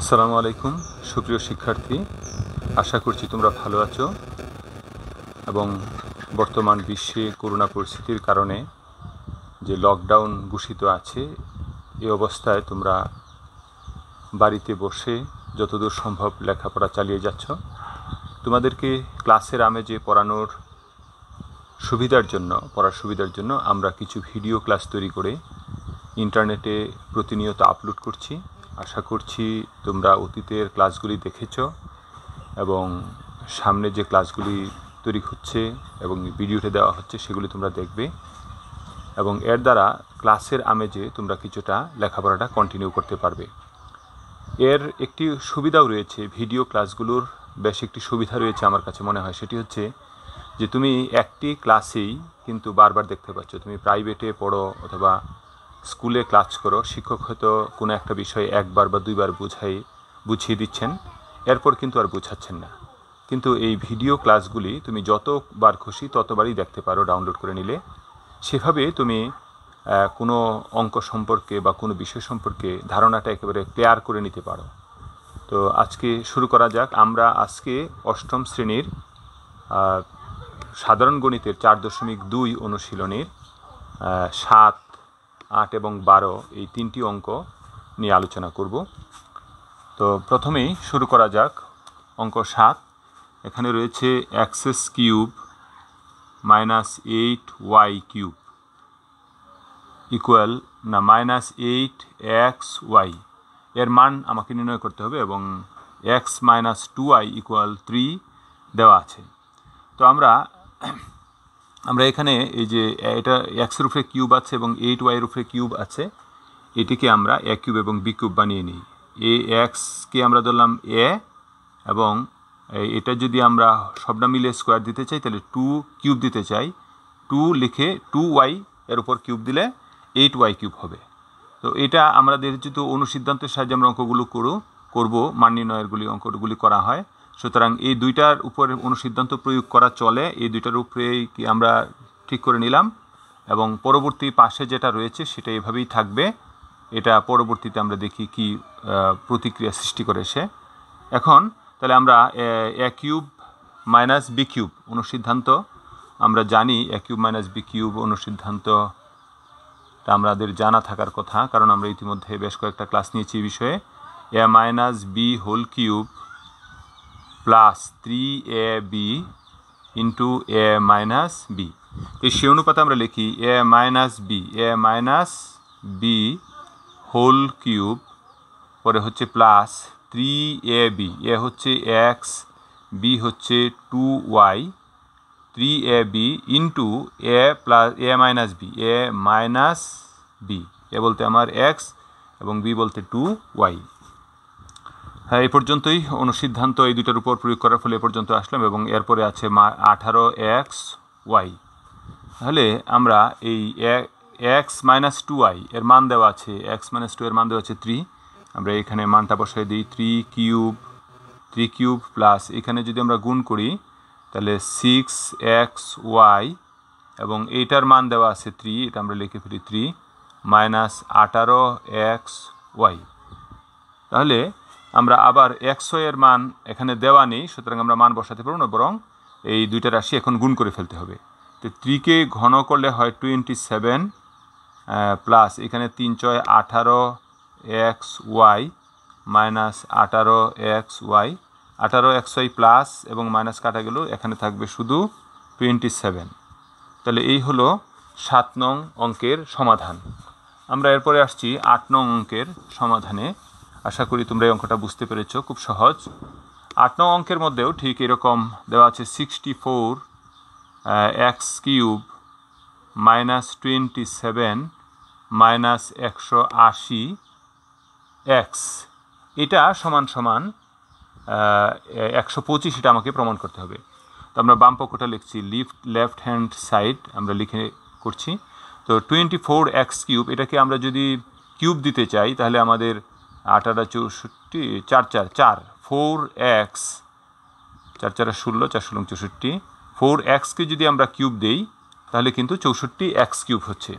আসসালামু আলাইকুম সুপ্রিয় শিক্ষার্থী আশা করছি তোমরা ভালো আছো এবং বর্তমান বিশ্বে করোনা পরিস্থিতির কারণে যে লকডাউন ঘোষিত আছে এই অবস্থায় তোমরা বাড়িতে বসে যতদূর সম্ভব লেখাপড়া চালিয়ে যাচ্ছ তোমাদেরকে ক্লাসের আমেজে পড়ানোর সুবিধার জন্য পড়ার সুবিধার জন্য আমরা কিছু ভিডিও ক্লাস তৈরি করে ইন্টারনেটে প্রতিনিয়ত আপলোড করছি আশা করছি তোমরা অতীতের ক্লাসগুলি দেখেছ এবং সামনে যে ক্লাসগুলি তৈরি হচ্ছে এবং ভিডিওতে দেওয়া হচ্ছে সেগুলি তোমরা দেখবে এবং এর দ্বারা ক্লাসের আমেজে তোমরা কিছুটা লেখাপড়াটা কন্টিনিউ করতে পারবে এর একটি সুবিধাও রয়েছে ভিডিও ক্লাসগুলোর বেশ একটি সুবিধা রয়েছে আমার কাছে মনে হয় সেটি হচ্ছে যে তুমি একটি ক্লাসেই কিন্তু বারবার দেখতে পাচ্ছ তুমি প্রাইভেটে পড়ো অথবা স্কুলে ক্লাস করো শিক্ষক হয়তো কোনো একটা বিষয়ে একবার বা দুইবার বুঝাই বুঝিয়ে দিচ্ছেন এরপর কিন্তু আর বুঝাচ্ছেন না কিন্তু এই ভিডিও ক্লাসগুলি তুমি যতবার খুশি ততবারই দেখতে পারো ডাউনলোড করে নিলে সেভাবে তুমি কোনো অঙ্ক সম্পর্কে বা কোনো বিষয় সম্পর্কে ধারণাটা একেবারে ক্লিয়ার করে নিতে পারো তো আজকে শুরু করা যাক আমরা আজকে অষ্টম শ্রেণীর সাধারণ গণিতের চার দশমিক দুই অনুশীলনের সাত আট এবং বারো এই তিনটি অঙ্ক নিয়ে আলোচনা করব তো প্রথমেই শুরু করা যাক অঙ্ক সাত এখানে রয়েছে x cube minus eight y cube equal না মাইনাস এইট এক্স ওয়াই এর মান আমাকে নির্ণয় করতে হবে এবং x minus two i equal three দেওয়া আছে তো আমরা আমরা এখানে এই যে এটা এক্সের উপরে কিউব আছে এবং এইট ওয়াইয়ের উপরে কিউব আছে এটিকে আমরা এ কিউব এবং বি কিউব বানিয়ে নিই এ এক্সকে আমরা ধরলাম এ এবং এটা যদি আমরা সবটা মিলে স্কোয়ার দিতে চাই তাহলে টু কিউব দিতে চাই টু লিখে টু ওয়াই এর উপর কিউব দিলে এইট ওয়াই কিউব হবে তো এটা আমাদের যেহেতু অনুসিদ্ধান্তের সাহায্যে আমরা অঙ্কগুলো করু করবো মান নির্ণয়েরগুলি অঙ্কগুলি করা হয় সুতরাং এই দুইটার উপরে অনুসিদ্ধান্ত প্রয়োগ করা চলে এই দুইটার উপরেই কি আমরা ঠিক করে নিলাম এবং পরবর্তী পাশে যেটা রয়েছে সেটা এভাবেই থাকবে এটা পরবর্তীতে আমরা দেখি কি প্রতিক্রিয়া সৃষ্টি করে সে এখন তাহলে আমরা a cube minus b cube অনুসিদ্ধান্ত আমরা জানি a cube minus b cube অনুসিদ্ধান্ত আমাদের জানা থাকার কথা কারণ আমরা ইতিমধ্যে বেশ কয়েকটা ক্লাস নিয়েছি এই বিষয়ে a minus b whole cube plus three a b into a minus b তো সে অনুপাতে আমরা লিখি a minus b a minus b whole cube পরে হচ্ছে plus three a b a হচ্ছে এক্স বি হচ্ছে two y three a b into a plus a minus b a minus b a বলতে আমার এক্স এবং b বলতে two Y হ্যাঁ, এই পর্যন্তই অনুসিদ্ধান্ত এই দুটোর উপর প্রয়োগ করার ফলে এ পর্যন্ত আসলাম এবং এরপরে আছে মা আঠারো এক্স ওয়াই তাহলে আমরা এই এক্স মাইনাস টু ওয়াই এর মান দেওয়া আছে এক্স মাইনাস টু এর মান দেওয়া আছে থ্রি আমরা এখানে মানটা বসাই দিই three cube three cube plus এখানে যদি আমরা গুণ করি তাহলে সিক্স এক্স ওয়াই এবং এইটার মান দেওয়া আছে থ্রি এটা আমরা লিখে ফেলি থ্রি মাইনাস আঠারো এক্স ওয়াই তাহলে আমরা আবার একশো এর মান এখানে দেওয়া নেই সুতরাং আমরা মান বসাতে পারবো না বরং এই দুইটা রাশি এখন গুণ করে ফেলতে হবে তো ত্রিকে ঘন করলে হয় টোয়েন্টি সেভেন প্লাস এখানে তিন ছয় আঠারো এক্স ওয়াই মাইনাস আঠারো এক্স ওয়াই আঠারো এক্স ওয়াই প্লাস এবং মাইনাস কাটা গেল এখানে থাকবে শুধু টোয়েন্টি সেভেন তাহলে এই হলো সাত নং অঙ্কের সমাধান আমরা এরপরে আসছি আট নং অঙ্কের সমাধানে আশা করি তোমরা এই অঙ্কটা বুঝতে পেরেছ খুব সহজ আট নং অঙ্কের মধ্যেও ঠিক এরকম দেওয়া আছে sixty four x cube minus twenty seven minus একশো আশি এক্স এটা সমান সমান একশো পঁচিশ এটা আমাকে প্রমাণ করতে হবে তো আমরা বাম পক্ষটা লিখছি লিফট লেফট হ্যান্ড সাইড আমরা লিখে করছি তো টোয়েন্টি ফোর এক্স কিউব এটাকে আমরা যদি কিউব দিতে চাই তাহলে আমাদের আঠারো চৌষট্টি চার চার চার ফোর এক্স চার চার ষোলো চার ষোলো চৌষট্টি ফোর এক্সকে যদি আমরা কিউব দেই তাহলে কিন্তু চৌষট্টি এক্স কিউব হচ্ছে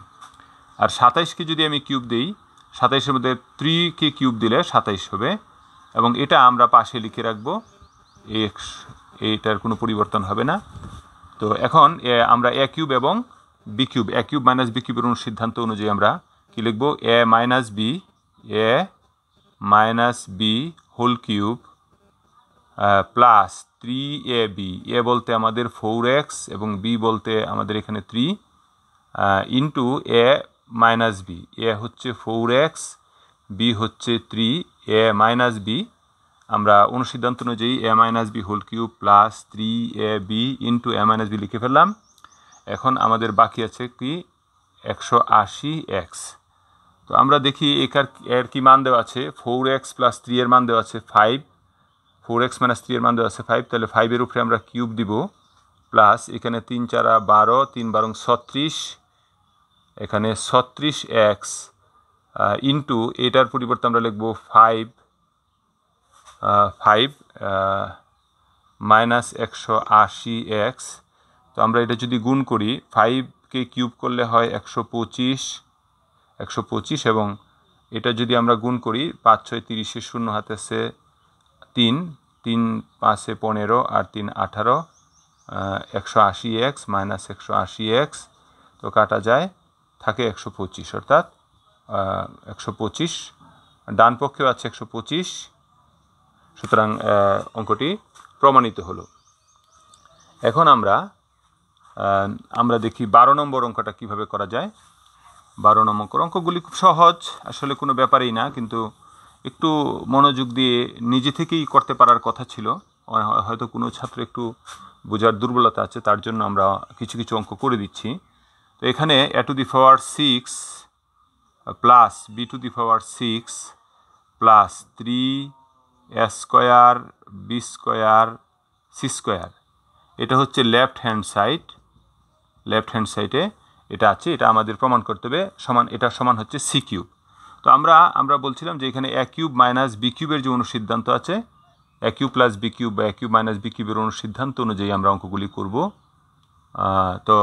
আর সাতাইশকে যদি আমি কিউব দিই সাতাইশের মধ্যে থ্রিকে কিউব দিলে সাতাইশ হবে এবং এটা আমরা পাশে লিখে রাখবো এক্স এটার কোনো পরিবর্তন হবে না তো এখন আমরা এ কিউব এবং b cube a cube minus b কিউবের সিদ্ধান্ত অনুযায়ী আমরা কী লিখবো a minus b a minus b whole cube plus three a b a বলতে আমাদের ফোর এক্স এবং বি বলতে আমাদের এখানে three into a minus b a হচ্ছে ফোর এক্স বি হচ্ছে থ্রি এ মাইনাস বি আমরা অনুসিদ্ধান্ত অনুযায়ী a minus b whole cube plus three a b into a minus b লিখে ফেললাম এখন আমাদের বাকি আছে কি একশো আশি এক্স তো আমরা দেখি একার এর কি মান দেওয়া আছে ফোর এক্স প্লাস থ্রি এর মান দেওয়া আছে five four x minus three এর মান দেওয়া আছে ফাইভ তাহলে ফাইভের উপরে আমরা কিউব দিব প্লাস এখানে তিন চারা বারো তিন বারং ছত্রিশ এখানে ছত্রিশ এক্স ইন্টু এটার পরিবর্তে আমরা লিখব ফাইভ ফাইভ মাইনাস একশো আশি এক্স তো আমরা এটা যদি গুণ করি ফাইভকে কিউব করলে হয় একশো পঁচিশ একশো পঁচিশ এবং এটা যদি আমরা গুণ করি পাঁচ ছয় তিরিশে শূন্য হাতে আছে তিন তিন পাঁচে পনেরো আর তিন আঠারো একশো আশি এক্স মাইনাস একশো আশি এক্স তো কাটা যায় থাকে একশো পঁচিশ অর্থাৎ একশো পঁচিশ ডান পক্ষেও আছে একশো পঁচিশ সুতরাং অঙ্কটি প্রমাণিত হলো এখন আমরা আমরা দেখি বারো নম্বর অঙ্কটা কিভাবে করা যায় বারো নম্বর অঙ্কগুলি খুব সহজ আসলে কোনো ব্যাপারই না কিন্তু একটু মনোযোগ দিয়ে নিজে থেকেই করতে পারার কথা ছিল হয়তো কোনো ছাত্র একটু বোঝার দুর্বলতা আছে তার জন্য আমরা কিছু কিছু অঙ্ক করে দিচ্ছি তো এখানে a to the power six plus b to the power six plus three a square b square c square এটা হচ্ছে left hand side left hand সাইডে এটা আছে এটা আমাদের প্রমাণ করতে হবে সমান এটা সমান হচ্ছে সি কিউব তো আমরা আমরা বলছিলাম যে এখানে এ কিউব মাইনাস বি কিউবের যে অনুসিদ্ধান্ত আছে a cube plus b cube বা এ কিউব মাইনাস বি কিউবের অনুসিদ্ধান্ত অনুযায়ী আমরা অঙ্কগুলি করব তো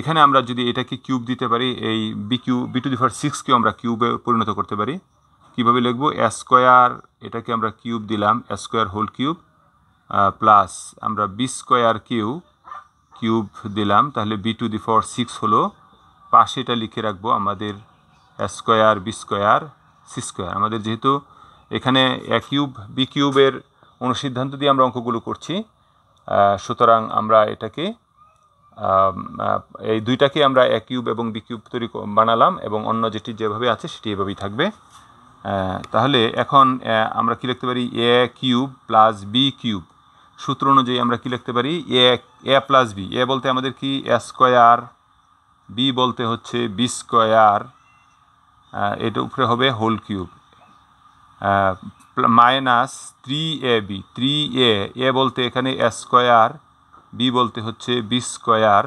এখানে আমরা যদি এটাকে কিউব দিতে পারি এই b q b to the power সিক্সকেও আমরা কিউবে পরিণত করতে পারি কীভাবে লিখবো এস স্কোয়ার এটাকে আমরা কিউব দিলাম s square whole cube plus আমরা বি স্কোয়ার কিউব কিউব দিলাম তাহলে b to the power six হলো পাশেটা লিখে রাখবো আমাদের square b square c square আমাদের যেহেতু এখানে এ কিউব বি কিউবের অনুসিদ্ধান্ত দিয়ে আমরা অঙ্কগুলো করছি সুতরাং আমরা এটাকে এই দুইটাকে আমরা এ কিউব এবং বি কিউব তৈরি বানালাম এবং অন্য যেটি যেভাবে আছে সেটি এভাবেই থাকবে তাহলে এখন আমরা কি লিখতে পারি a cube plus b cube সূত্র অনুযায়ী আমরা কি লিখতে পারি এ এ প্লাস বি এ বলতে আমাদের কি এ স্কোয়ার বি বলতে হচ্ছে বি স্কোয়ার এটার উপরে হবে whole cube minus three a b three a a বলতে এখানে এ স্কোয়ার বি বলতে হচ্ছে b square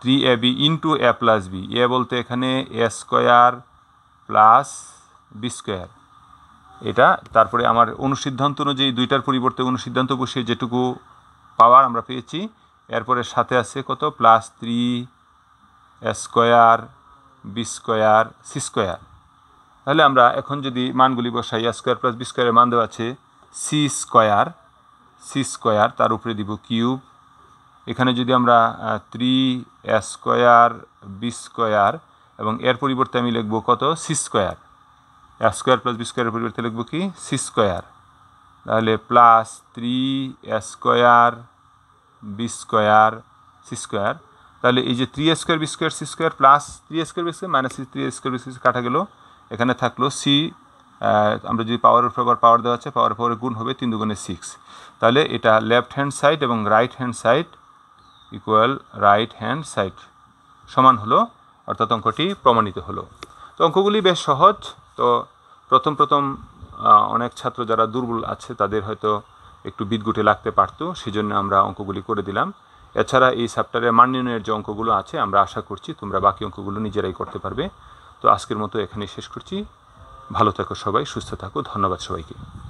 three a b into a plus b a বলতে এখানে a square plus b square এটা তারপরে আমার অনুসিদ্ধান্ত অনুযায়ী দুইটার পরিবর্তে অনুসিদ্ধান্ত বসিয়ে যেটুকু পাওয়ার আমরা পেয়েছি এরপরে সাথে আছে কত plus three square b square c square তাহলে আমরা এখন যদি মানগুলি বসাই স্কোয়ার প্লাস বি স্কোয়ারের মান দেওয়া আছে সি স্কোয়ার সি স্কোয়ার তার উপরে দিব কিউব এখানে যদি আমরা থ্রি স্কোয়ার বি স্কোয়ার এবং এর পরিবর্তে আমি লিখব কত c square square plus b স্কোয়ারের পরিবর্তে লিখব কি সি স্কোয়ার তাহলে plus three square b square c square তাহলে এই যে three square b square c square plus three square b square minus three square b square কাটা গেল এখানে থাকলো সি আমরা যদি পাওয়ার উপর পাওয়ার দেওয়া আছে পাওয়ার উপরে গুণ হবে তিন দুগুণে সিক্স তাহলে এটা লেফট হ্যান্ড সাইড এবং right hand side equal right hand side সমান হলো অর্থাৎ অঙ্কটি প্রমাণিত হলো তো অঙ্কগুলি বেশ সহজ তো প্রথম প্রথম অনেক ছাত্র যারা দুর্বল আছে তাদের হয়তো একটু বিদগুটে লাগতে পারত সেজন্য আমরা অঙ্কগুলি করে দিলাম এছাড়া এই চ্যাপ্টারে মান যে অঙ্কগুলো আছে আমরা আশা করছি তোমরা বাকি অঙ্কগুলো নিজেরাই করতে পারবে তো আজকের মতো এখানে শেষ করছি ভালো থাকো সবাই সুস্থ থাকো ধন্যবাদ সবাইকে